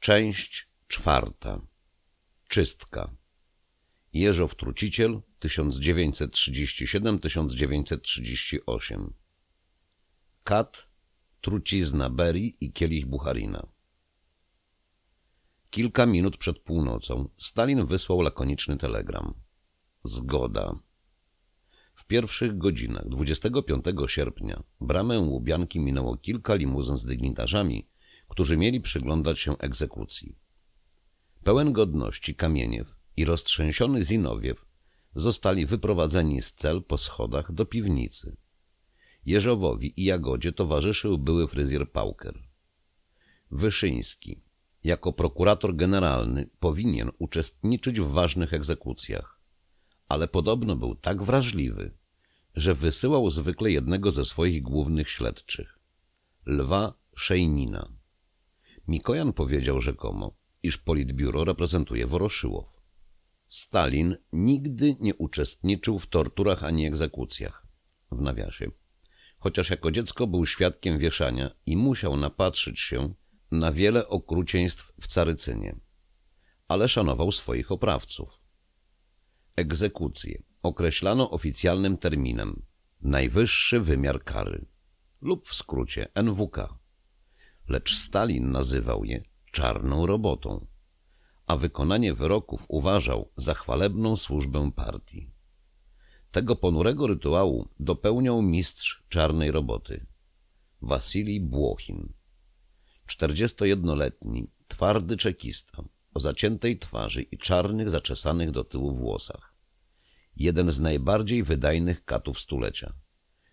Część czwarta. Czystka. Jeżow Truciciel 1937-1938. Kat, trucizna Beri i kielich Bucharina. Kilka minut przed północą Stalin wysłał lakoniczny telegram. Zgoda. W pierwszych godzinach 25 sierpnia bramę Łubianki minęło kilka limuzyn z dygnitarzami, którzy mieli przyglądać się egzekucji. Pełen godności Kamieniew i roztrzęsiony Zinowiew zostali wyprowadzeni z cel po schodach do piwnicy. Jeżowowi i Jagodzie towarzyszył były fryzjer Pauker. Wyszyński, jako prokurator generalny, powinien uczestniczyć w ważnych egzekucjach, ale podobno był tak wrażliwy, że wysyłał zwykle jednego ze swoich głównych śledczych, Lwa Szejnina. Mikojan powiedział rzekomo, iż politbiuro reprezentuje Woroszyłow. Stalin nigdy nie uczestniczył w torturach ani egzekucjach. W nawiasie. Chociaż jako dziecko był świadkiem wieszania i musiał napatrzyć się na wiele okrucieństw w Carycynie. Ale szanował swoich oprawców. Egzekucje określano oficjalnym terminem najwyższy wymiar kary lub w skrócie NWK lecz Stalin nazywał je czarną robotą, a wykonanie wyroków uważał za chwalebną służbę partii. Tego ponurego rytuału dopełniał mistrz czarnej roboty, Wasilij Błochin. 41-letni, twardy czekista, o zaciętej twarzy i czarnych, zaczesanych do tyłu włosach. Jeden z najbardziej wydajnych katów stulecia,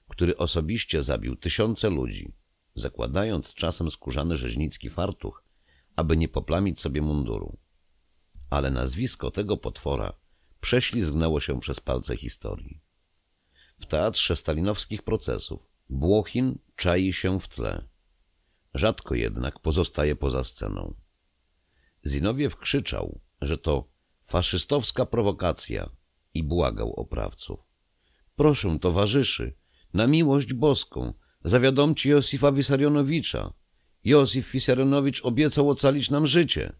który osobiście zabił tysiące ludzi, zakładając czasem skórzany rzeźnicki fartuch, aby nie poplamić sobie munduru. Ale nazwisko tego potwora prześlizgnęło się przez palce historii. W teatrze stalinowskich procesów Błochin czai się w tle. Rzadko jednak pozostaje poza sceną. Zinowiew krzyczał, że to faszystowska prowokacja i błagał oprawców. Proszę, towarzyszy, na miłość boską, Zawiadomcie Josifa Wisarionowicza. Josif Wisarionowicz obiecał ocalić nam życie.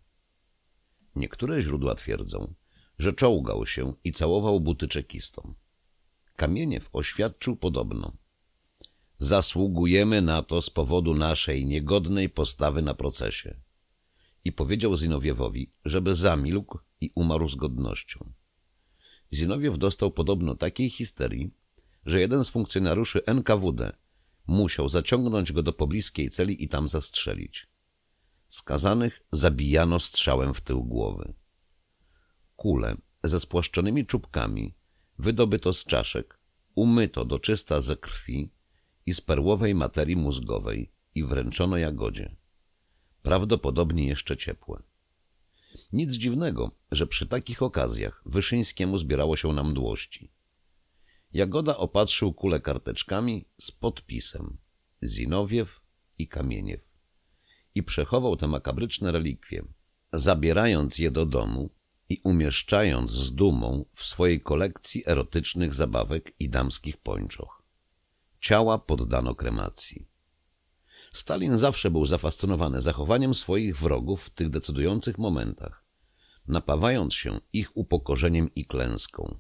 Niektóre źródła twierdzą, że czołgał się i całował buty czekistom. Kamieniew oświadczył podobno. Zasługujemy na to z powodu naszej niegodnej postawy na procesie. I powiedział Zinowiewowi, żeby zamilkł i umarł z godnością. Zinowiew dostał podobno takiej histerii, że jeden z funkcjonariuszy NKWD musiał zaciągnąć go do pobliskiej celi i tam zastrzelić. Skazanych zabijano strzałem w tył głowy. Kule ze spłaszczonymi czubkami wydobyto z czaszek, umyto do czysta ze krwi i z perłowej materii mózgowej i wręczono jagodzie. Prawdopodobnie jeszcze ciepłe. Nic dziwnego, że przy takich okazjach Wyszyńskiemu zbierało się na mdłości. Jagoda opatrzył kulę karteczkami z podpisem Zinowiew i Kamieniew i przechował te makabryczne relikwie, zabierając je do domu i umieszczając z dumą w swojej kolekcji erotycznych zabawek i damskich pończoch. Ciała poddano kremacji. Stalin zawsze był zafascynowany zachowaniem swoich wrogów w tych decydujących momentach, napawając się ich upokorzeniem i klęską.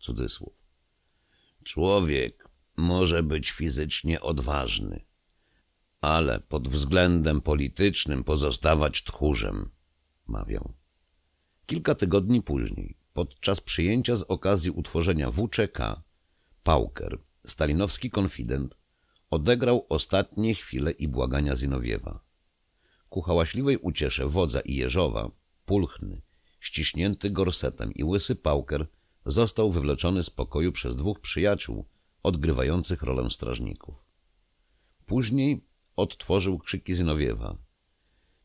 Cudzysłów. Człowiek może być fizycznie odważny, ale pod względem politycznym pozostawać tchórzem, mawiał. Kilka tygodni później, podczas przyjęcia z okazji utworzenia WCK, Pauker, stalinowski konfident, odegrał ostatnie chwile i błagania Zinowiewa. Ku hałaśliwej uciesze wodza i Jeżowa, pulchny, ściśnięty gorsetem i łysy Pauker – został wywleczony z pokoju przez dwóch przyjaciół odgrywających rolę strażników. Później odtworzył krzyki Zinowiewa.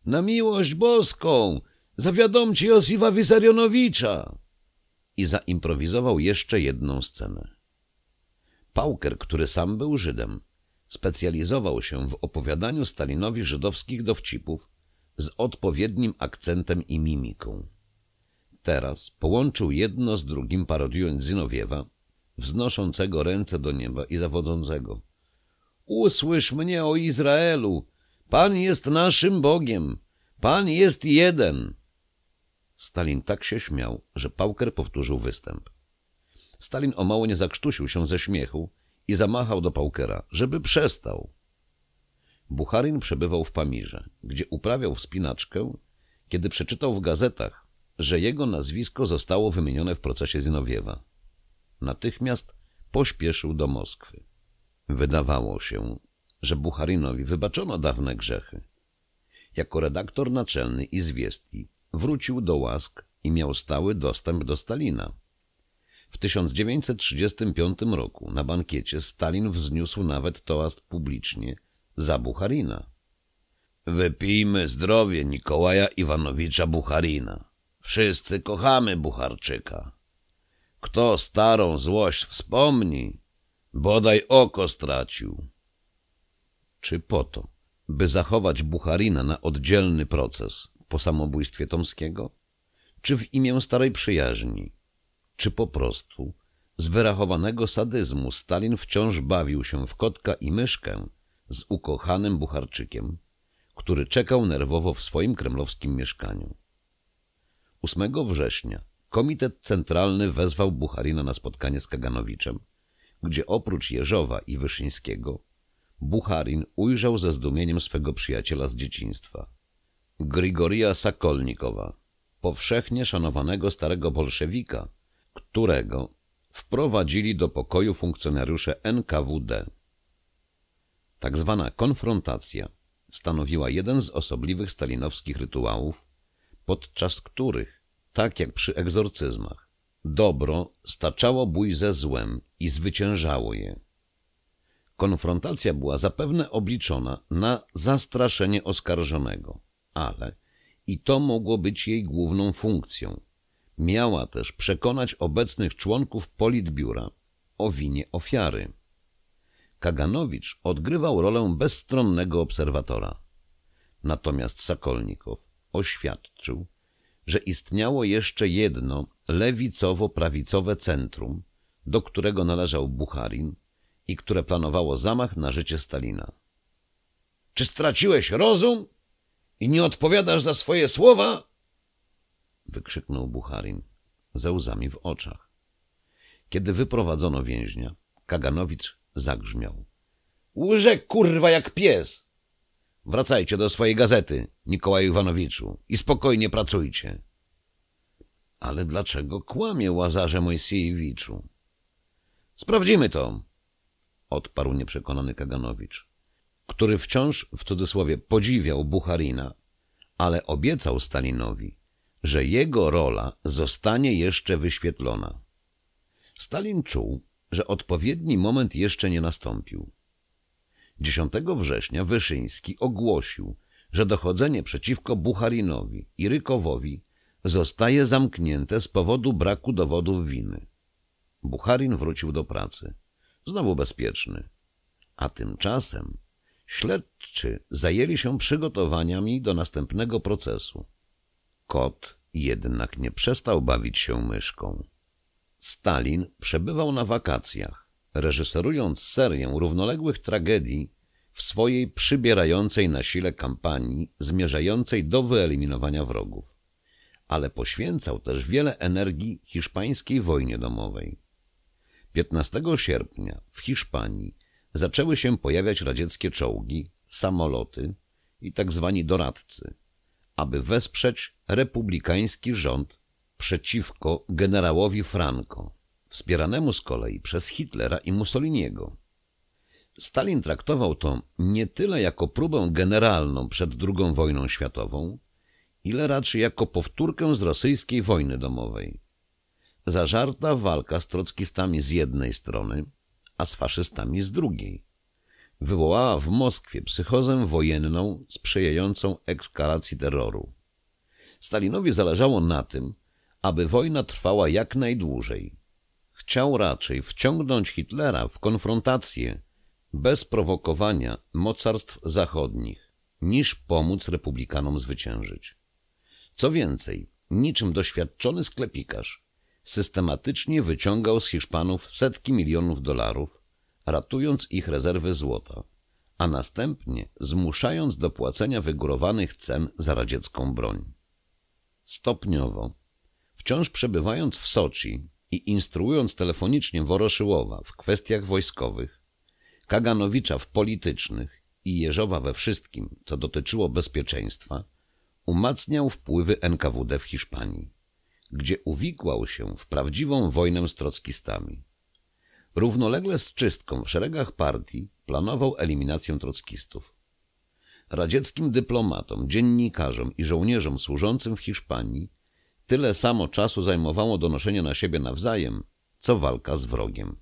Na miłość boską! Zawiadomcie Josiwa Wisarionowicza! I zaimprowizował jeszcze jedną scenę. Pauker, który sam był Żydem, specjalizował się w opowiadaniu Stalinowi żydowskich dowcipów z odpowiednim akcentem i mimiką. Teraz połączył jedno z drugim, parodiując Zinowiewa, wznoszącego ręce do nieba i zawodzącego. Usłysz mnie o Izraelu! Pan jest naszym Bogiem! Pan jest jeden! Stalin tak się śmiał, że Pauker powtórzył występ. Stalin o mało nie zakrztusił się ze śmiechu i zamachał do Paukera, żeby przestał. Bucharin przebywał w Pamirze, gdzie uprawiał wspinaczkę, kiedy przeczytał w gazetach, że jego nazwisko zostało wymienione w procesie Zinowiewa. Natychmiast pośpieszył do Moskwy. Wydawało się, że Bucharinowi wybaczono dawne grzechy. Jako redaktor naczelny i zwiestki wrócił do łask i miał stały dostęp do Stalina. W 1935 roku na bankiecie Stalin wzniósł nawet toast publicznie za Bucharina. Wypijmy zdrowie Nikołaja Iwanowicza Bucharina. Wszyscy kochamy Bucharczyka. Kto starą złość wspomni, bodaj oko stracił. Czy po to, by zachować Bucharina na oddzielny proces po samobójstwie Tomskiego? Czy w imię starej przyjaźni? Czy po prostu z wyrachowanego sadyzmu Stalin wciąż bawił się w kotka i myszkę z ukochanym Bucharczykiem, który czekał nerwowo w swoim kremlowskim mieszkaniu? 8 września Komitet Centralny wezwał Bucharina na spotkanie z Kaganowiczem, gdzie oprócz Jeżowa i Wyszyńskiego Bucharin ujrzał ze zdumieniem swego przyjaciela z dzieciństwa. Grigoria Sakolnikowa, powszechnie szanowanego starego bolszewika, którego wprowadzili do pokoju funkcjonariusze NKWD. Tak zwana konfrontacja stanowiła jeden z osobliwych stalinowskich rytuałów, podczas których, tak jak przy egzorcyzmach, dobro staczało bój ze złem i zwyciężało je. Konfrontacja była zapewne obliczona na zastraszenie oskarżonego, ale i to mogło być jej główną funkcją. Miała też przekonać obecnych członków politbiura o winie ofiary. Kaganowicz odgrywał rolę bezstronnego obserwatora. Natomiast Sakolnikow oświadczył, że istniało jeszcze jedno lewicowo-prawicowe centrum, do którego należał Bucharin i które planowało zamach na życie Stalina. Czy straciłeś rozum i nie odpowiadasz za swoje słowa? wykrzyknął Bucharin ze łzami w oczach. Kiedy wyprowadzono więźnia, Kaganowicz zagrzmiał. Łże kurwa jak pies! Wracajcie do swojej gazety, Nikołaju Iwanowiczu, i spokojnie pracujcie. Ale dlaczego kłamie Łazarze Mojsiejewiczu? Sprawdzimy to, odparł nieprzekonany Kaganowicz, który wciąż, w cudzysłowie, podziwiał Bucharina, ale obiecał Stalinowi, że jego rola zostanie jeszcze wyświetlona. Stalin czuł, że odpowiedni moment jeszcze nie nastąpił. 10 września Wyszyński ogłosił, że dochodzenie przeciwko Bucharinowi i Rykowowi zostaje zamknięte z powodu braku dowodów winy. Bucharin wrócił do pracy, znowu bezpieczny. A tymczasem śledczy zajęli się przygotowaniami do następnego procesu. Kot jednak nie przestał bawić się myszką. Stalin przebywał na wakacjach reżyserując serię równoległych tragedii w swojej przybierającej na sile kampanii zmierzającej do wyeliminowania wrogów, ale poświęcał też wiele energii hiszpańskiej wojnie domowej. 15 sierpnia w Hiszpanii zaczęły się pojawiać radzieckie czołgi, samoloty i tak zwani doradcy, aby wesprzeć republikański rząd przeciwko generałowi Franco wspieranemu z kolei przez Hitlera i Mussoliniego. Stalin traktował to nie tyle jako próbę generalną przed II wojną światową, ile raczej jako powtórkę z rosyjskiej wojny domowej. Zażarta walka z trockistami z jednej strony, a z faszystami z drugiej. Wywołała w Moskwie psychozę wojenną sprzyjającą ekskalacji terroru. Stalinowi zależało na tym, aby wojna trwała jak najdłużej – Chciał raczej wciągnąć Hitlera w konfrontację bez prowokowania mocarstw zachodnich, niż pomóc republikanom zwyciężyć. Co więcej, niczym doświadczony sklepikarz systematycznie wyciągał z Hiszpanów setki milionów dolarów, ratując ich rezerwy złota, a następnie zmuszając do płacenia wygórowanych cen za radziecką broń. Stopniowo, wciąż przebywając w Soczi, i instruując telefonicznie Woroszyłowa w kwestiach wojskowych, Kaganowicza w politycznych i Jeżowa we wszystkim, co dotyczyło bezpieczeństwa, umacniał wpływy NKWD w Hiszpanii, gdzie uwikłał się w prawdziwą wojnę z trockistami. Równolegle z czystką w szeregach partii planował eliminację trockistów. Radzieckim dyplomatom, dziennikarzom i żołnierzom służącym w Hiszpanii Tyle samo czasu zajmowało donoszenie na siebie nawzajem, co walka z wrogiem.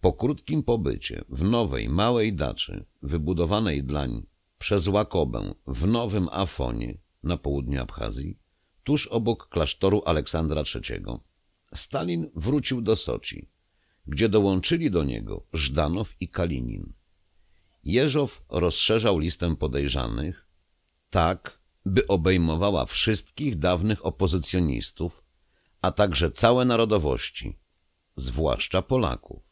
Po krótkim pobycie w nowej, małej daczy, wybudowanej dlań przez Łakobę w Nowym Afonie na południu Abchazji, tuż obok klasztoru Aleksandra III, Stalin wrócił do Soczi, gdzie dołączyli do niego Żdanow i Kalinin. Jeżow rozszerzał listę podejrzanych, tak by obejmowała wszystkich dawnych opozycjonistów, a także całe narodowości, zwłaszcza Polaków.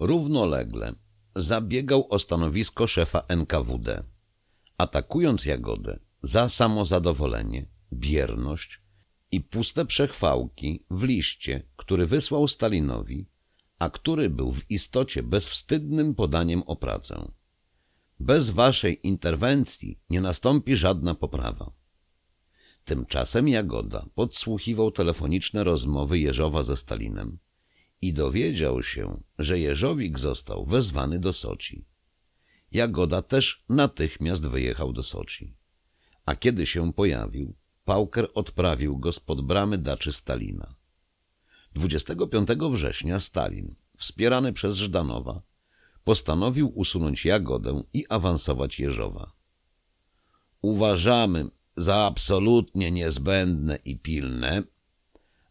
Równolegle zabiegał o stanowisko szefa NKWD. Atakując Jagodę za samozadowolenie, bierność i puste przechwałki w liście, który wysłał Stalinowi, a który był w istocie bezwstydnym podaniem o pracę. Bez waszej interwencji nie nastąpi żadna poprawa. Tymczasem Jagoda podsłuchiwał telefoniczne rozmowy Jeżowa ze Stalinem i dowiedział się, że Jeżowik został wezwany do Soczi. Jagoda też natychmiast wyjechał do Soczi. A kiedy się pojawił, Pauker odprawił go spod bramy daczy Stalina. 25 września Stalin, wspierany przez Żdanowa, postanowił usunąć Jagodę i awansować Jeżowa. Uważamy za absolutnie niezbędne i pilne,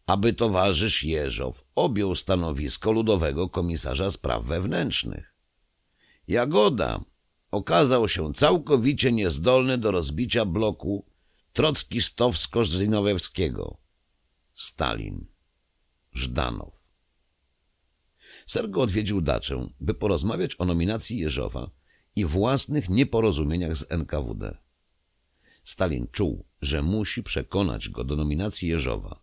aby towarzysz Jeżow objął stanowisko Ludowego Komisarza Spraw Wewnętrznych. Jagoda okazał się całkowicie niezdolny do rozbicia bloku trockistowsko-żdynowewskiego. Stalin Żdanow Sergo odwiedził Daczę, by porozmawiać o nominacji Jeżowa i własnych nieporozumieniach z NKWD. Stalin czuł, że musi przekonać go do nominacji Jeżowa.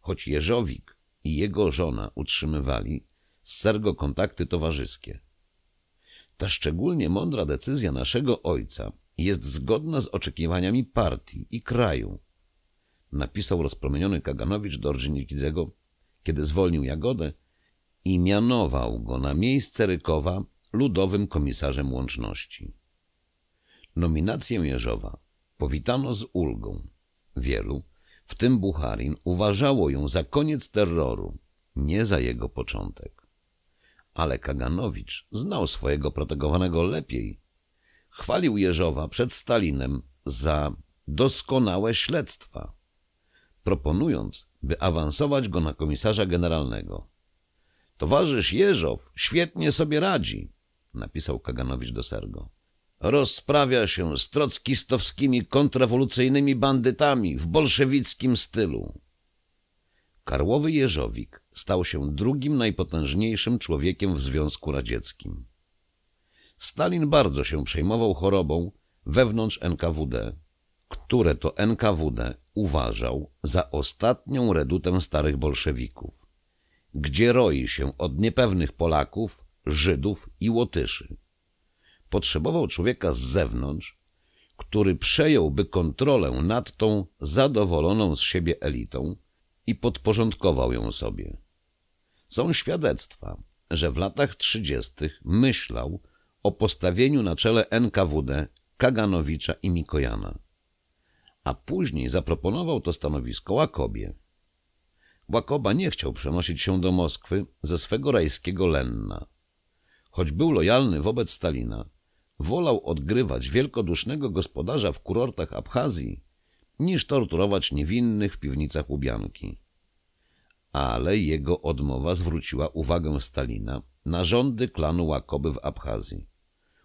Choć Jeżowik i jego żona utrzymywali z Sergo kontakty towarzyskie. Ta szczególnie mądra decyzja naszego ojca jest zgodna z oczekiwaniami partii i kraju, napisał rozpromieniony Kaganowicz do Orzynikidzego, kiedy zwolnił Jagodę i mianował go na miejsce Rykowa ludowym komisarzem łączności. Nominację Jerzowa powitano z ulgą. Wielu, w tym Bucharin, uważało ją za koniec terroru, nie za jego początek. Ale Kaganowicz znał swojego protegowanego lepiej. Chwalił Jerzowa przed Stalinem za doskonałe śledztwa, proponując, by awansować go na komisarza generalnego. Towarzysz Jeżow świetnie sobie radzi, napisał Kaganowicz do Sergo. Rozprawia się z trockistowskimi kontrrewolucyjnymi bandytami w bolszewickim stylu. Karłowy Jeżowik stał się drugim najpotężniejszym człowiekiem w Związku Radzieckim. Stalin bardzo się przejmował chorobą wewnątrz NKWD, które to NKWD uważał za ostatnią redutę starych bolszewików gdzie roi się od niepewnych Polaków, Żydów i Łotyszy. Potrzebował człowieka z zewnątrz, który przejąłby kontrolę nad tą zadowoloną z siebie elitą i podporządkował ją sobie. Są świadectwa, że w latach 30. myślał o postawieniu na czele NKWD Kaganowicza i Mikojana, a później zaproponował to stanowisko Łakobie. Łakoba nie chciał przenosić się do Moskwy ze swego rajskiego Lenna. Choć był lojalny wobec Stalina, wolał odgrywać wielkodusznego gospodarza w kurortach Abchazji, niż torturować niewinnych w piwnicach Łubianki. Ale jego odmowa zwróciła uwagę Stalina na rządy klanu Łakoby w Abchazji,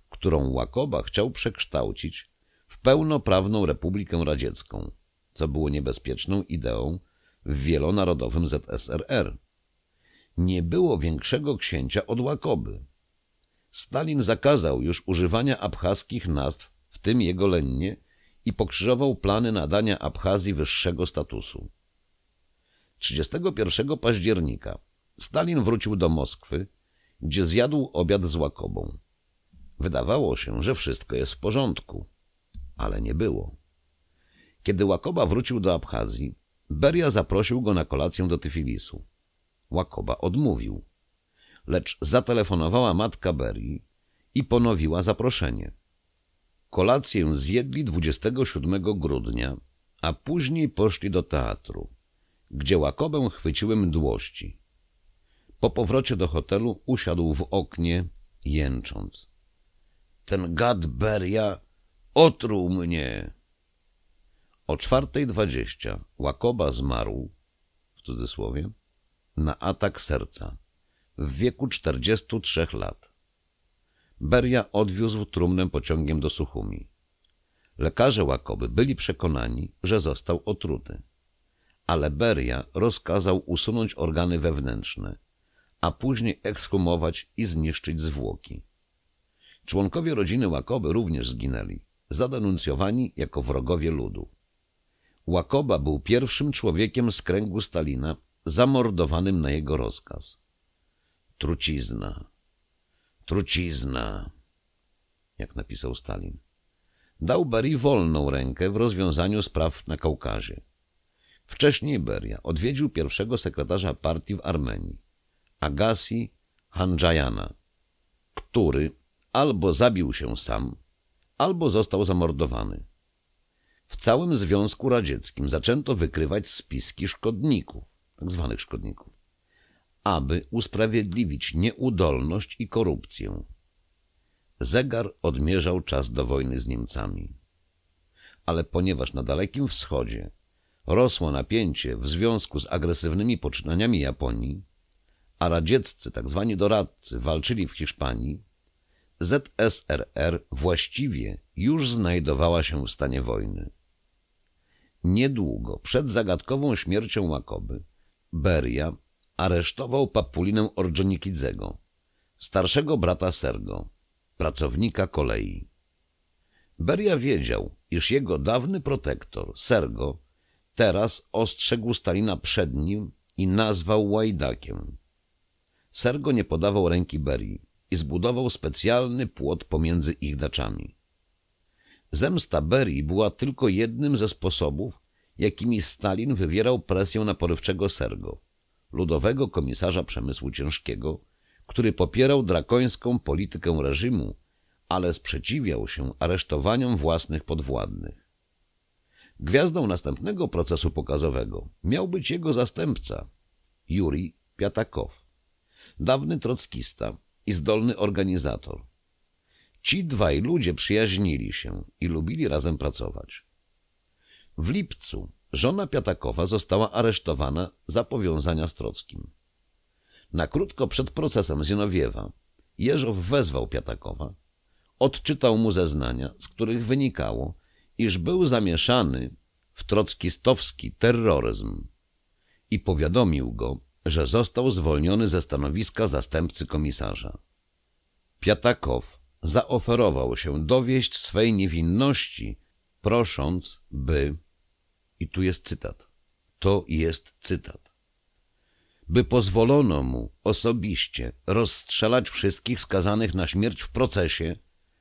którą Łakoba chciał przekształcić w pełnoprawną Republikę Radziecką, co było niebezpieczną ideą, w wielonarodowym ZSRR. Nie było większego księcia od Łakoby. Stalin zakazał już używania abchaskich nazw, w tym jego lennie, i pokrzyżował plany nadania Abchazji wyższego statusu. 31 października Stalin wrócił do Moskwy, gdzie zjadł obiad z Łakobą. Wydawało się, że wszystko jest w porządku, ale nie było. Kiedy Łakoba wrócił do Abchazji, Beria zaprosił go na kolację do Tyfilisu. Łakoba odmówił, lecz zatelefonowała matka Berii i ponowiła zaproszenie. Kolację zjedli 27 grudnia, a później poszli do teatru, gdzie Łakobę chwyciły mdłości. Po powrocie do hotelu usiadł w oknie, jęcząc. Ten gad Beria otruł mnie! O 4.20 Łakoba zmarł, w cudzysłowie, na atak serca w wieku 43 lat. Beria odwiózł trumnę pociągiem do Suchumi. Lekarze Łakoby byli przekonani, że został otruty. Ale Beria rozkazał usunąć organy wewnętrzne, a później ekshumować i zniszczyć zwłoki. Członkowie rodziny Łakoby również zginęli, zadenuncjowani jako wrogowie ludu. Łakoba był pierwszym człowiekiem z kręgu Stalina zamordowanym na jego rozkaz. Trucizna, trucizna, jak napisał Stalin. Dał Beri wolną rękę w rozwiązaniu spraw na Kaukazie. Wcześniej Beria odwiedził pierwszego sekretarza partii w Armenii, Agassi Handżajana, który albo zabił się sam, albo został zamordowany. W całym Związku Radzieckim zaczęto wykrywać spiski szkodników, tzw. Tak szkodników, aby usprawiedliwić nieudolność i korupcję. Zegar odmierzał czas do wojny z Niemcami. Ale ponieważ na Dalekim Wschodzie rosło napięcie w związku z agresywnymi poczynaniami Japonii, a radzieccy tzw. Tak doradcy walczyli w Hiszpanii, ZSRR właściwie już znajdowała się w stanie wojny. Niedługo przed zagadkową śmiercią Makoby Beria aresztował Papulinę Orджоnikidzego, starszego brata Sergo, pracownika kolei. Beria wiedział, iż jego dawny protektor, Sergo, teraz ostrzegł Stalina przed nim i nazwał łajdakiem. Sergo nie podawał ręki Berii i zbudował specjalny płot pomiędzy ich daczami. Zemsta Berry była tylko jednym ze sposobów, jakimi Stalin wywierał presję na porywczego Sergo, ludowego komisarza przemysłu ciężkiego, który popierał drakońską politykę reżimu, ale sprzeciwiał się aresztowaniom własnych podwładnych. Gwiazdą następnego procesu pokazowego miał być jego zastępca, Juri Piatakow, dawny trockista i zdolny organizator, Ci dwaj ludzie przyjaźnili się i lubili razem pracować. W lipcu żona Piatakowa została aresztowana za powiązania z Trockim. Na krótko przed procesem Zienowiewa Jerzow wezwał Piatakowa, odczytał mu zeznania, z których wynikało, iż był zamieszany w trockistowski terroryzm i powiadomił go, że został zwolniony ze stanowiska zastępcy komisarza. Piatakow zaoferował się dowieść swej niewinności, prosząc, by... I tu jest cytat. To jest cytat. By pozwolono mu osobiście rozstrzelać wszystkich skazanych na śmierć w procesie,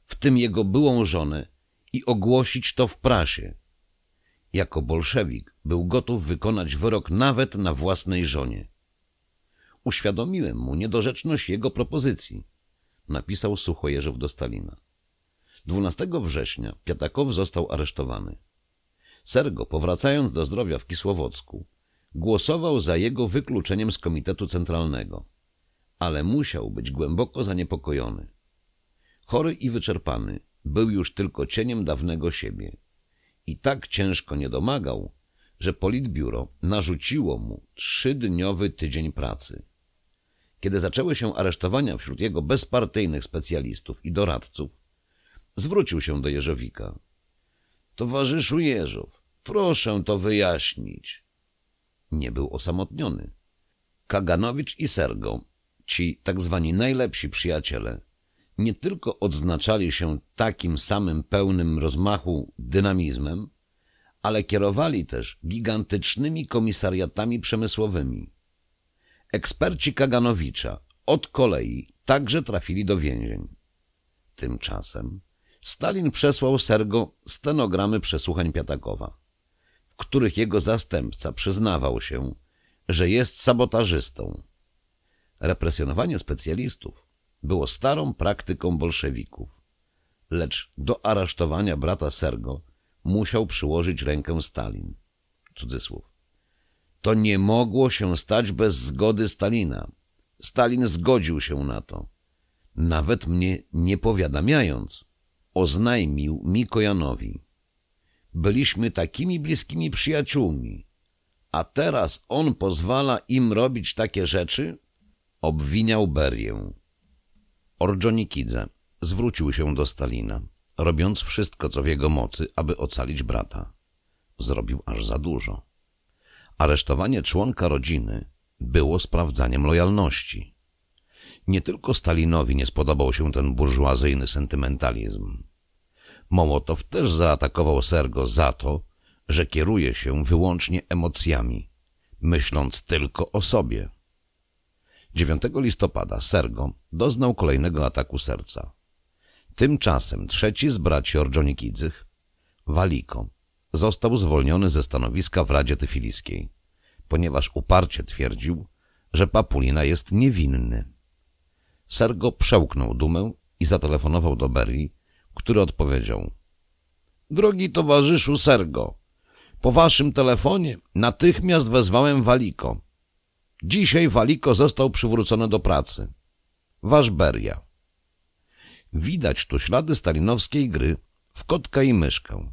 w tym jego byłą żonę, i ogłosić to w prasie. Jako bolszewik był gotów wykonać wyrok nawet na własnej żonie. Uświadomiłem mu niedorzeczność jego propozycji – napisał Suchojeżew do Stalina. 12 września Piatakow został aresztowany. Sergo, powracając do zdrowia w Kisłowocku, głosował za jego wykluczeniem z Komitetu Centralnego, ale musiał być głęboko zaniepokojony. Chory i wyczerpany, był już tylko cieniem dawnego siebie. I tak ciężko nie domagał, że Politbiuro narzuciło mu trzydniowy tydzień pracy kiedy zaczęły się aresztowania wśród jego bezpartyjnych specjalistów i doradców, zwrócił się do Jerzowika. Towarzyszu Jerzow, proszę to wyjaśnić. Nie był osamotniony. Kaganowicz i Sergo, ci tak zwani najlepsi przyjaciele, nie tylko odznaczali się takim samym pełnym rozmachu dynamizmem, ale kierowali też gigantycznymi komisariatami przemysłowymi, Eksperci Kaganowicza od kolei także trafili do więzień. Tymczasem Stalin przesłał Sergo stenogramy przesłuchań Piatakowa, w których jego zastępca przyznawał się, że jest sabotażystą. Represjonowanie specjalistów było starą praktyką bolszewików, lecz do aresztowania brata Sergo musiał przyłożyć rękę Stalin. Cudzysłów. To nie mogło się stać bez zgody Stalina. Stalin zgodził się na to. Nawet mnie nie powiadamiając, oznajmił mi Kojanowi. Byliśmy takimi bliskimi przyjaciółmi, a teraz on pozwala im robić takie rzeczy? Obwiniał Berię. Orjonikidze zwrócił się do Stalina, robiąc wszystko, co w jego mocy, aby ocalić brata. Zrobił aż za dużo. Aresztowanie członka rodziny było sprawdzaniem lojalności. Nie tylko Stalinowi nie spodobał się ten burżuazyjny sentymentalizm. Mołotow też zaatakował Sergo za to, że kieruje się wyłącznie emocjami, myśląc tylko o sobie. 9 listopada Sergo doznał kolejnego ataku serca. Tymczasem trzeci z braci Ordzonikidzych, Waliko, został zwolniony ze stanowiska w Radzie Tyfilijskiej, ponieważ uparcie twierdził, że Papulina jest niewinny. Sergo przełknął dumę i zatelefonował do Berli, który odpowiedział – Drogi towarzyszu Sergo, po waszym telefonie natychmiast wezwałem Waliko. Dzisiaj Waliko został przywrócony do pracy. Wasz Beria. Widać tu ślady stalinowskiej gry w kotka i myszkę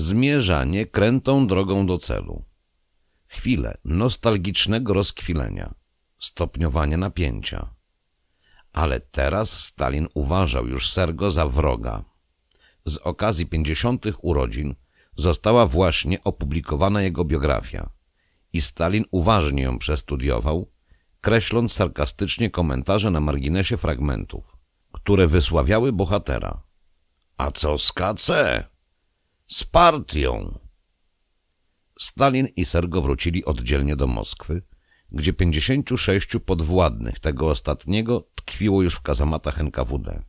zmierzanie krętą drogą do celu. Chwile nostalgicznego rozkwilenia, stopniowania napięcia. Ale teraz Stalin uważał już Sergo za wroga. Z okazji pięćdziesiątych urodzin została właśnie opublikowana jego biografia i Stalin uważnie ją przestudiował, kreśląc sarkastycznie komentarze na marginesie fragmentów, które wysławiały bohatera. A co z KC? Z partią! Stalin i Sergo wrócili oddzielnie do Moskwy, gdzie 56 podwładnych tego ostatniego tkwiło już w kazamatach NKWD.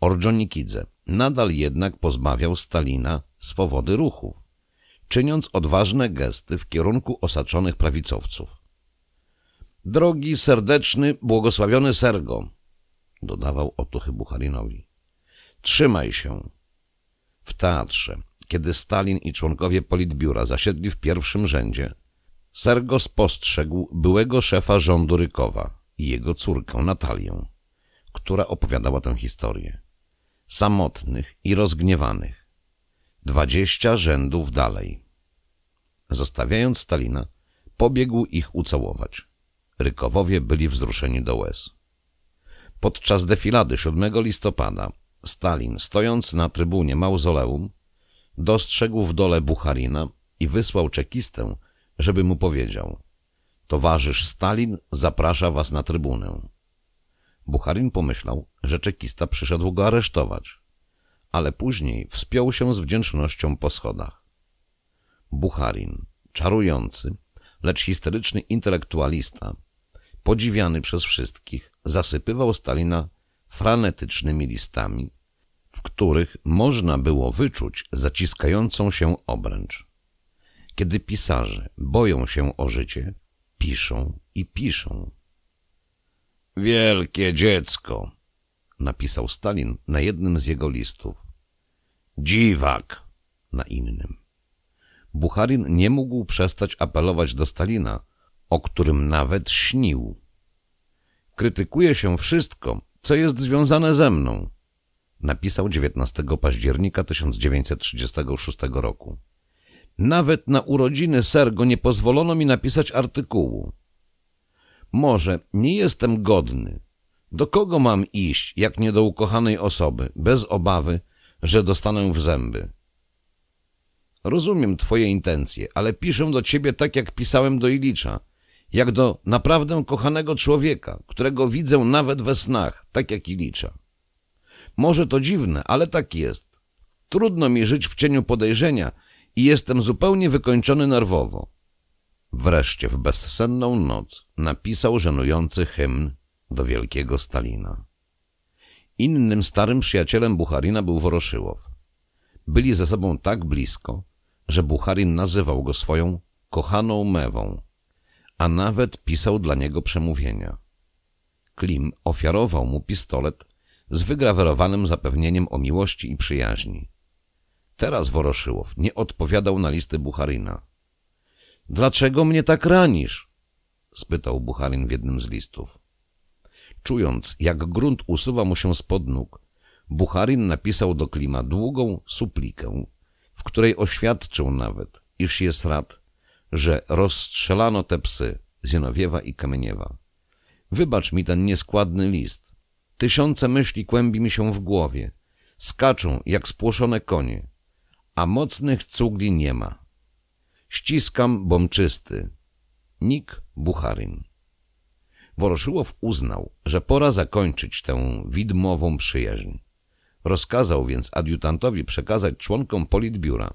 Ordżonikidze nadal jednak pozbawiał Stalina swobody ruchu, czyniąc odważne gesty w kierunku osaczonych prawicowców. Drogi, serdeczny, błogosławiony Sergo, dodawał otuchy Bucharinowi. Trzymaj się, w teatrze, kiedy Stalin i członkowie politbiura zasiedli w pierwszym rzędzie. Sergo spostrzegł byłego szefa rządu Rykowa i jego córkę Natalię, która opowiadała tę historię. Samotnych i rozgniewanych. Dwadzieścia rzędów dalej. Zostawiając Stalina, pobiegł ich ucałować. Rykowowie byli wzruszeni do łez. Podczas defilady 7 listopada Stalin, stojąc na trybunie mauzoleum, dostrzegł w dole Bucharina i wysłał czekistę, żeby mu powiedział – towarzysz Stalin zaprasza was na trybunę. Bucharin pomyślał, że czekista przyszedł go aresztować, ale później wspiął się z wdzięcznością po schodach. Bucharin, czarujący, lecz historyczny intelektualista, podziwiany przez wszystkich, zasypywał Stalina franetycznymi listami, w których można było wyczuć zaciskającą się obręcz. Kiedy pisarze boją się o życie, piszą i piszą. Wielkie dziecko, napisał Stalin na jednym z jego listów. Dziwak na innym. Bucharin nie mógł przestać apelować do Stalina, o którym nawet śnił. Krytykuje się wszystko, co jest związane ze mną. Napisał 19 października 1936 roku. Nawet na urodziny Sergo nie pozwolono mi napisać artykułu. Może nie jestem godny. Do kogo mam iść, jak nie do ukochanej osoby, bez obawy, że dostanę w zęby? Rozumiem twoje intencje, ale piszę do ciebie tak, jak pisałem do Ilicza – jak do naprawdę kochanego człowieka, którego widzę nawet we snach, tak jak i licza. Może to dziwne, ale tak jest. Trudno mi żyć w cieniu podejrzenia i jestem zupełnie wykończony nerwowo. Wreszcie w bezsenną noc napisał żenujący hymn do wielkiego Stalina. Innym starym przyjacielem Bucharina był Woroszyłow. Byli ze sobą tak blisko, że Bucharin nazywał go swoją kochaną mewą, a nawet pisał dla niego przemówienia. Klim ofiarował mu pistolet z wygrawerowanym zapewnieniem o miłości i przyjaźni. Teraz Woroszyłow nie odpowiadał na listy Bucharyna. — Dlaczego mnie tak ranisz? — spytał Bucharin w jednym z listów. Czując, jak grunt usuwa mu się spod nóg, Bucharin napisał do Klima długą suplikę, w której oświadczył nawet, iż jest rad że rozstrzelano te psy, Zienowiewa i Kamieniewa. Wybacz mi ten nieskładny list. Tysiące myśli kłębi mi się w głowie. Skaczą jak spłoszone konie, a mocnych cugli nie ma. Ściskam bomczysty. Nik Bucharin. Woroszyłow uznał, że pora zakończyć tę widmową przyjaźń. Rozkazał więc adiutantowi przekazać członkom politbiura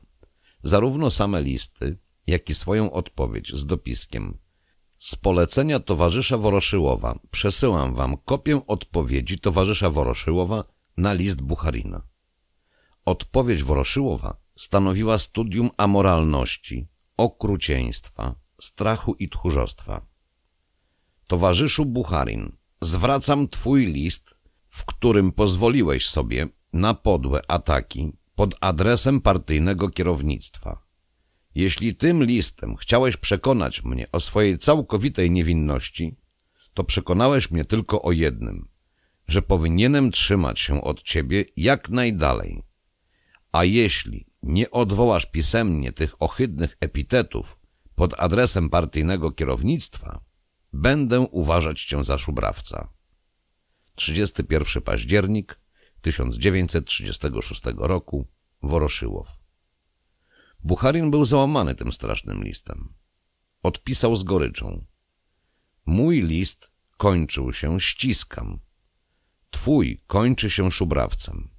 zarówno same listy, jak i swoją odpowiedź z dopiskiem. Z polecenia towarzysza Woroszyłowa przesyłam wam kopię odpowiedzi towarzysza Woroszyłowa na list Bucharina. Odpowiedź Woroszyłowa stanowiła studium amoralności, okrucieństwa, strachu i tchórzostwa. Towarzyszu Bucharin, zwracam twój list, w którym pozwoliłeś sobie na podłe ataki pod adresem partyjnego kierownictwa. Jeśli tym listem chciałeś przekonać mnie o swojej całkowitej niewinności, to przekonałeś mnie tylko o jednym, że powinienem trzymać się od ciebie jak najdalej. A jeśli nie odwołasz pisemnie tych ohydnych epitetów pod adresem partyjnego kierownictwa, będę uważać cię za szubrawca. 31 październik 1936 roku, Woroszyłow. Bucharin był załamany tym strasznym listem. Odpisał z goryczą. Mój list kończył się ściskam. Twój kończy się szubrawcem.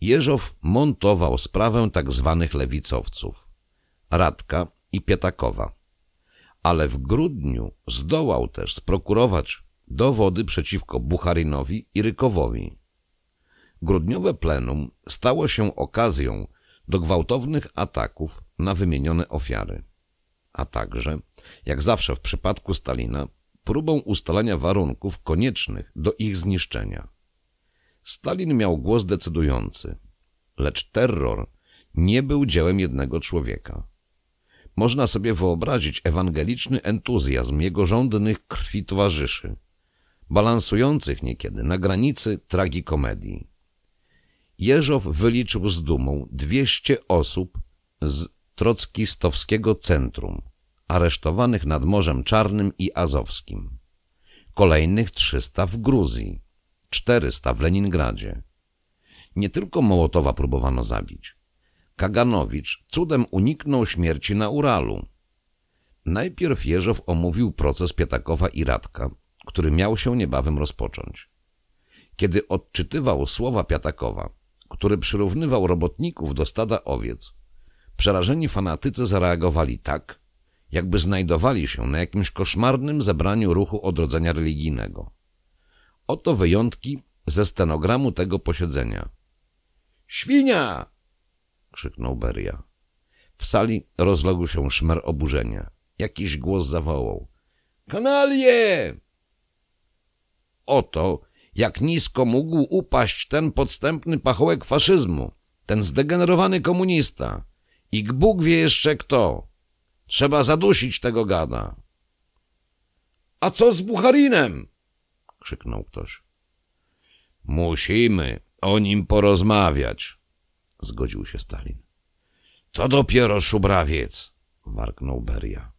Jeżow montował sprawę tak zwanych lewicowców, Radka i Pietakowa, ale w grudniu zdołał też sprokurować dowody przeciwko Bucharinowi i Rykowowi. Grudniowe plenum stało się okazją do gwałtownych ataków na wymienione ofiary, a także, jak zawsze w przypadku Stalina, próbą ustalania warunków koniecznych do ich zniszczenia. Stalin miał głos decydujący, lecz terror nie był dziełem jednego człowieka. Można sobie wyobrazić ewangeliczny entuzjazm jego rządnych krwi towarzyszy, balansujących niekiedy na granicy tragikomedii. Jeżow wyliczył z dumą 200 osób z trockistowskiego centrum, aresztowanych nad Morzem Czarnym i Azowskim. Kolejnych 300 w Gruzji, 400 w Leningradzie. Nie tylko Mołotowa próbowano zabić. Kaganowicz cudem uniknął śmierci na Uralu. Najpierw Jeżow omówił proces Pietakowa i Radka, który miał się niebawem rozpocząć. Kiedy odczytywał słowa Piatakowa, który przyrównywał robotników do stada owiec. Przerażeni fanatycy zareagowali tak, jakby znajdowali się na jakimś koszmarnym zebraniu ruchu odrodzenia religijnego. Oto wyjątki ze stenogramu tego posiedzenia. Świnia! krzyknął Beria. W sali rozległ się szmer oburzenia. Jakiś głos zawołał. Kanalie! Oto jak nisko mógł upaść ten podstępny pachołek faszyzmu, ten zdegenerowany komunista. I Bóg wie jeszcze kto. Trzeba zadusić tego gada. A co z Bucharinem? krzyknął ktoś. Musimy o nim porozmawiać, zgodził się Stalin. To dopiero szubrawiec, warknął Beria.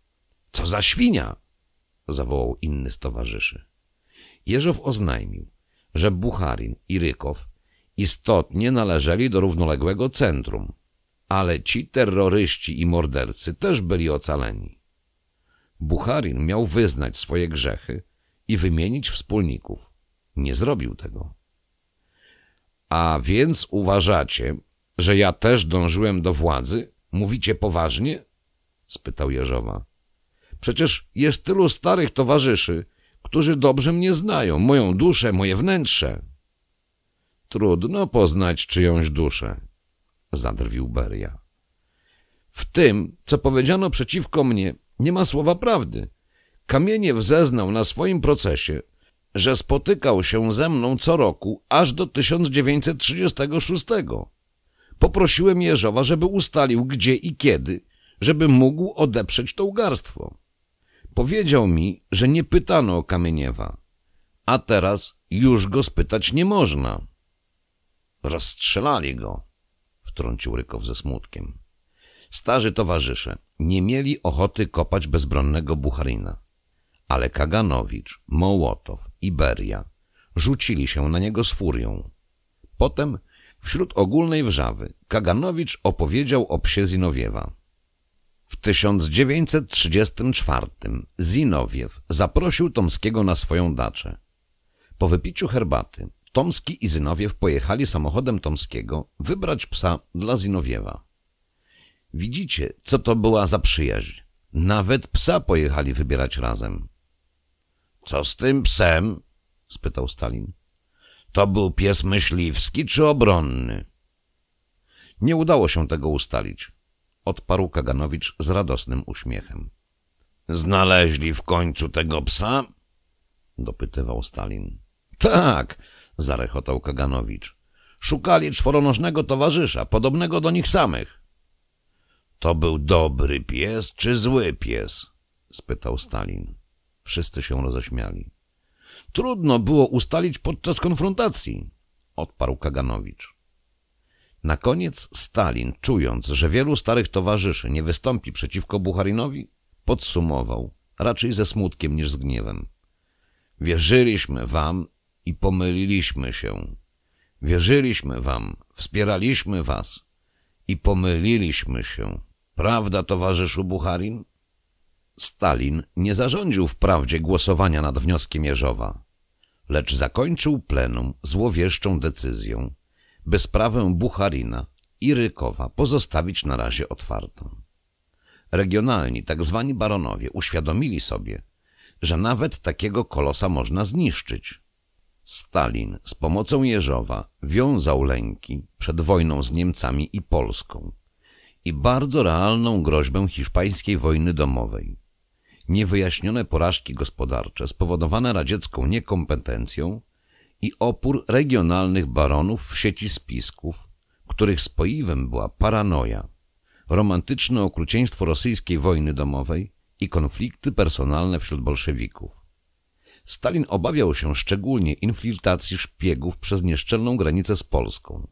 Co za świnia! zawołał inny z towarzyszy. Jerzow oznajmił że Bucharin i Rykow istotnie należeli do równoległego centrum, ale ci terroryści i mordercy też byli ocaleni. Bucharin miał wyznać swoje grzechy i wymienić wspólników. Nie zrobił tego. A więc uważacie, że ja też dążyłem do władzy? Mówicie poważnie? spytał Jerzowa. Przecież jest tylu starych towarzyszy, którzy dobrze mnie znają, moją duszę, moje wnętrze. Trudno poznać czyjąś duszę, zadrwił Beria. W tym, co powiedziano przeciwko mnie, nie ma słowa prawdy. Kamieniew zeznał na swoim procesie, że spotykał się ze mną co roku aż do 1936. Poprosiłem Jerzowa, żeby ustalił gdzie i kiedy, żeby mógł odeprzeć to ugarstwo. Powiedział mi, że nie pytano o Kamieniewa, a teraz już go spytać nie można. Rozstrzelali go, wtrącił Rykow ze smutkiem. Starzy towarzysze nie mieli ochoty kopać bezbronnego Bucharina, ale Kaganowicz, Mołotow i Beria rzucili się na niego z furią. Potem wśród ogólnej wrzawy Kaganowicz opowiedział o psie Zinowiewa. W 1934 Zinowiew zaprosił Tomskiego na swoją daczę. Po wypiciu herbaty Tomski i Zinowiew pojechali samochodem Tomskiego wybrać psa dla Zinowiewa. Widzicie, co to była za przyjaźń. Nawet psa pojechali wybierać razem. — Co z tym psem? — spytał Stalin. — To był pies myśliwski czy obronny? Nie udało się tego ustalić odparł Kaganowicz z radosnym uśmiechem. Znaleźli w końcu tego psa? dopytywał Stalin. Tak, zarechotał Kaganowicz. Szukali czworonożnego towarzysza, podobnego do nich samych. To był dobry pies czy zły pies? spytał Stalin. Wszyscy się roześmiali. Trudno było ustalić podczas konfrontacji, odparł Kaganowicz. Na koniec Stalin, czując, że wielu starych towarzyszy nie wystąpi przeciwko Bucharinowi, podsumował, raczej ze smutkiem niż z gniewem. Wierzyliśmy wam i pomyliliśmy się. Wierzyliśmy wam, wspieraliśmy was i pomyliliśmy się. Prawda, towarzyszu Bucharin? Stalin nie zarządził wprawdzie głosowania nad wnioskiem Jerzowa, lecz zakończył plenum złowieszczą decyzją – by sprawę Bucharina i Rykowa pozostawić na razie otwartą. Regionalni, tak zwani baronowie, uświadomili sobie, że nawet takiego kolosa można zniszczyć. Stalin z pomocą Jeżowa wiązał lęki przed wojną z Niemcami i Polską i bardzo realną groźbę hiszpańskiej wojny domowej. Niewyjaśnione porażki gospodarcze spowodowane radziecką niekompetencją i opór regionalnych baronów w sieci spisków, których spoiwem była paranoja, romantyczne okrucieństwo rosyjskiej wojny domowej i konflikty personalne wśród bolszewików. Stalin obawiał się szczególnie infiltracji szpiegów przez nieszczelną granicę z Polską,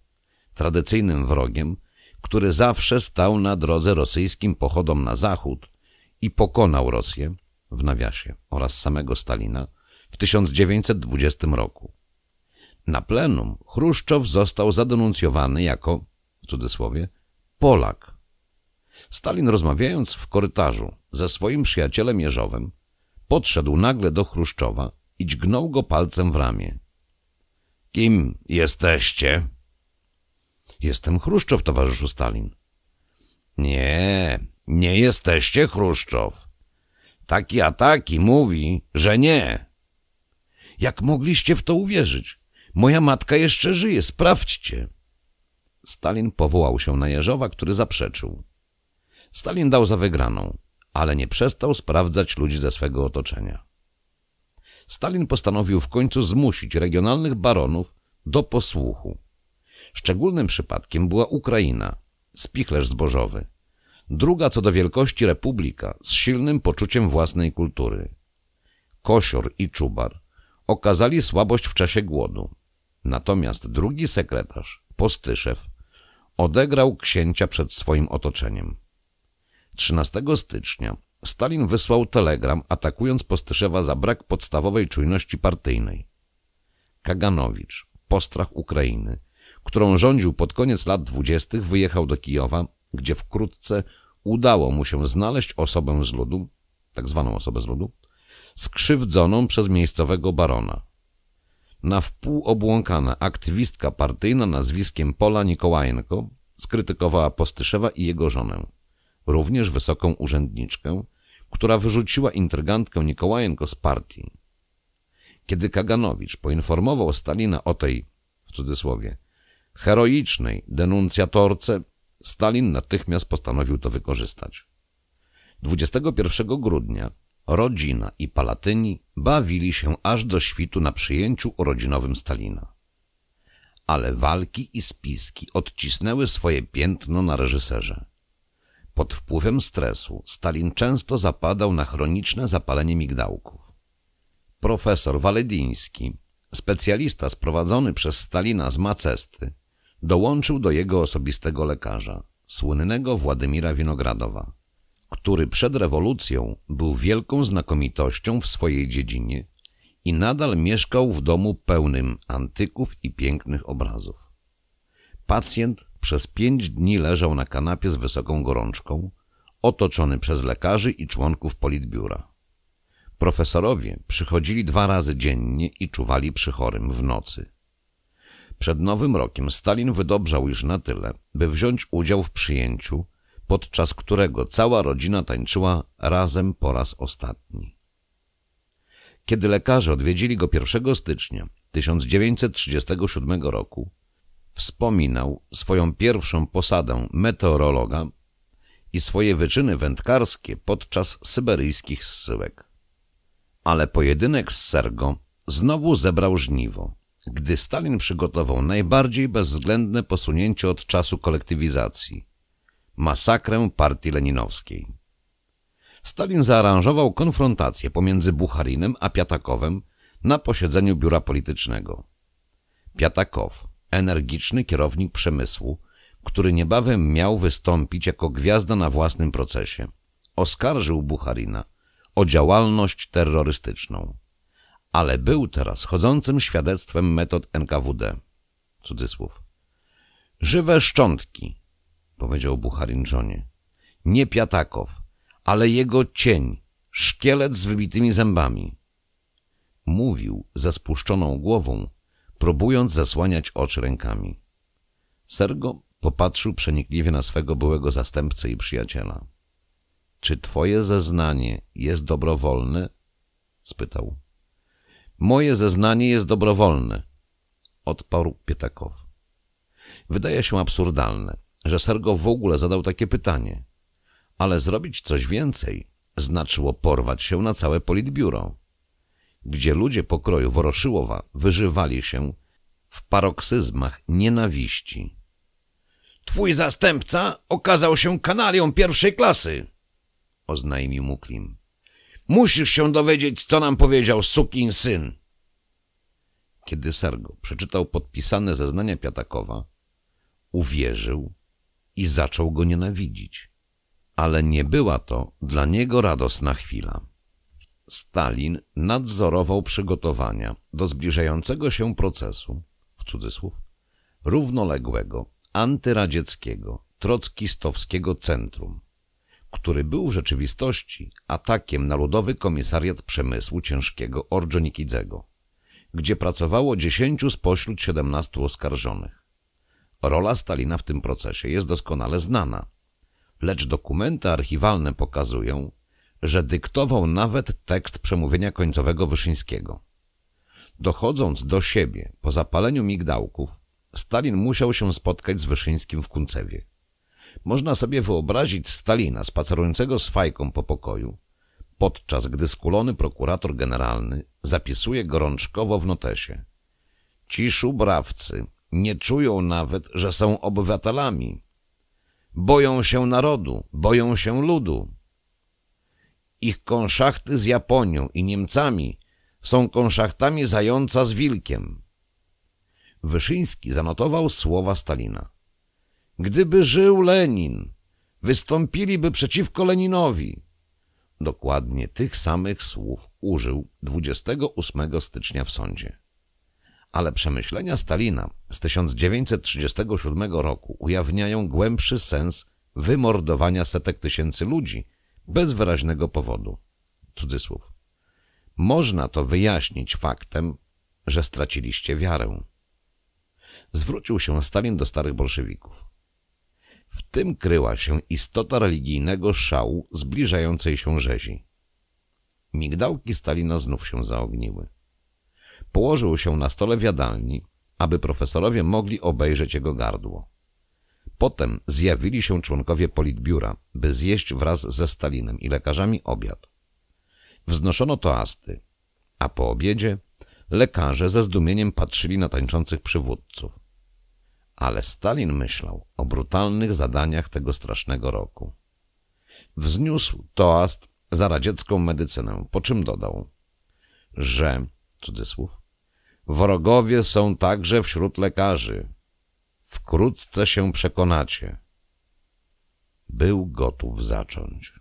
tradycyjnym wrogiem, który zawsze stał na drodze rosyjskim pochodom na zachód i pokonał Rosję, w nawiasie, oraz samego Stalina w 1920 roku. Na plenum Chruszczow został zadenuncjowany jako, w cudzysłowie, Polak. Stalin rozmawiając w korytarzu ze swoim przyjacielem Jeżowym, podszedł nagle do Chruszczowa i dźgnął go palcem w ramię. — Kim jesteście? — Jestem Chruszczow, towarzyszu Stalin. — Nie, nie jesteście Chruszczow. Taki ataki mówi, że nie. — Jak mogliście w to uwierzyć? Moja matka jeszcze żyje, sprawdźcie. Stalin powołał się na Jarzowa, który zaprzeczył. Stalin dał za wygraną, ale nie przestał sprawdzać ludzi ze swego otoczenia. Stalin postanowił w końcu zmusić regionalnych baronów do posłuchu. Szczególnym przypadkiem była Ukraina, spichlerz zbożowy, druga co do wielkości republika z silnym poczuciem własnej kultury. Kosior i Czubar okazali słabość w czasie głodu. Natomiast drugi sekretarz, Postyszew, odegrał księcia przed swoim otoczeniem. 13 stycznia Stalin wysłał telegram atakując Postyszewa za brak podstawowej czujności partyjnej. Kaganowicz, postrach Ukrainy, którą rządził pod koniec lat dwudziestych, wyjechał do Kijowa, gdzie wkrótce udało mu się znaleźć osobę z ludu, tak zwaną osobę z ludu, skrzywdzoną przez miejscowego barona. Na wpół obłąkana aktywistka partyjna nazwiskiem Pola Nikołajenko skrytykowała Postyszewa i jego żonę, również wysoką urzędniczkę, która wyrzuciła intrygantkę Nikołajenko z partii. Kiedy Kaganowicz poinformował Stalina o tej, w cudzysłowie, heroicznej denuncjatorce, Stalin natychmiast postanowił to wykorzystać. 21 grudnia rodzina i Palatyni bawili się aż do świtu na przyjęciu urodzinowym Stalina. Ale walki i spiski odcisnęły swoje piętno na reżyserze. Pod wpływem stresu Stalin często zapadał na chroniczne zapalenie migdałków. Profesor Walediński, specjalista sprowadzony przez Stalina z Macesty, dołączył do jego osobistego lekarza, słynnego Władimira Winogradowa który przed rewolucją był wielką znakomitością w swojej dziedzinie i nadal mieszkał w domu pełnym antyków i pięknych obrazów. Pacjent przez pięć dni leżał na kanapie z wysoką gorączką, otoczony przez lekarzy i członków politbiura. Profesorowie przychodzili dwa razy dziennie i czuwali przy chorym w nocy. Przed Nowym Rokiem Stalin wydobrzał już na tyle, by wziąć udział w przyjęciu, podczas którego cała rodzina tańczyła razem po raz ostatni. Kiedy lekarze odwiedzili go 1 stycznia 1937 roku, wspominał swoją pierwszą posadę meteorologa i swoje wyczyny wędkarskie podczas syberyjskich zsyłek. Ale pojedynek z Sergo znowu zebrał żniwo, gdy Stalin przygotował najbardziej bezwzględne posunięcie od czasu kolektywizacji – masakrę partii leninowskiej. Stalin zaaranżował konfrontację pomiędzy Bucharinem a Piatakowem na posiedzeniu biura politycznego. Piatakow, energiczny kierownik przemysłu, który niebawem miał wystąpić jako gwiazda na własnym procesie, oskarżył Bucharina o działalność terrorystyczną. Ale był teraz chodzącym świadectwem metod NKWD. Cudzysłów. Żywe szczątki, powiedział Bucharin żonie. Nie Piatakow, ale jego cień, szkielet z wybitymi zębami. Mówił ze spuszczoną głową, próbując zasłaniać oczy rękami. Sergo popatrzył przenikliwie na swego byłego zastępcę i przyjaciela. — Czy twoje zeznanie jest dobrowolne? — spytał. — Moje zeznanie jest dobrowolne — odparł Pietakow. — Wydaje się absurdalne — że Sergo w ogóle zadał takie pytanie. Ale zrobić coś więcej znaczyło porwać się na całe politbiuro, gdzie ludzie pokroju Woroszyłowa wyżywali się w paroksyzmach nienawiści. Twój zastępca okazał się kanalią pierwszej klasy, oznajmił mu Klim. Musisz się dowiedzieć, co nam powiedział sukin syn. Kiedy Sergo przeczytał podpisane zeznania Piatakowa, uwierzył, i zaczął go nienawidzić. Ale nie była to dla niego radosna chwila. Stalin nadzorował przygotowania do zbliżającego się procesu, w cudzysłów, równoległego, antyradzieckiego, trockistowskiego centrum, który był w rzeczywistości atakiem na Ludowy Komisariat Przemysłu Ciężkiego Orджоnikidzego, gdzie pracowało dziesięciu spośród siedemnastu oskarżonych. Rola Stalina w tym procesie jest doskonale znana, lecz dokumenty archiwalne pokazują, że dyktował nawet tekst przemówienia końcowego Wyszyńskiego. Dochodząc do siebie po zapaleniu migdałków, Stalin musiał się spotkać z Wyszyńskim w Kuncewie. Można sobie wyobrazić Stalina spacerującego z fajką po pokoju, podczas gdy skulony prokurator generalny zapisuje gorączkowo w notesie. Ci szubrawcy nie czują nawet, że są obywatelami. Boją się narodu, boją się ludu. Ich konszachty z Japonią i Niemcami są konszachtami zająca z wilkiem. Wyszyński zanotował słowa Stalina. Gdyby żył Lenin, wystąpiliby przeciwko Leninowi. Dokładnie tych samych słów użył 28 stycznia w sądzie ale przemyślenia Stalina z 1937 roku ujawniają głębszy sens wymordowania setek tysięcy ludzi bez wyraźnego powodu. Cudzysłów. Można to wyjaśnić faktem, że straciliście wiarę. Zwrócił się Stalin do starych bolszewików. W tym kryła się istota religijnego szału zbliżającej się rzezi. Migdałki Stalina znów się zaogniły położył się na stole w jadalni, aby profesorowie mogli obejrzeć jego gardło. Potem zjawili się członkowie politbiura, by zjeść wraz ze Stalinem i lekarzami obiad. Wznoszono toasty, a po obiedzie lekarze ze zdumieniem patrzyli na tańczących przywódców. Ale Stalin myślał o brutalnych zadaniach tego strasznego roku. Wzniósł toast za radziecką medycynę, po czym dodał, że, cudzysłów, Wrogowie są także wśród lekarzy. Wkrótce się przekonacie. Był gotów zacząć.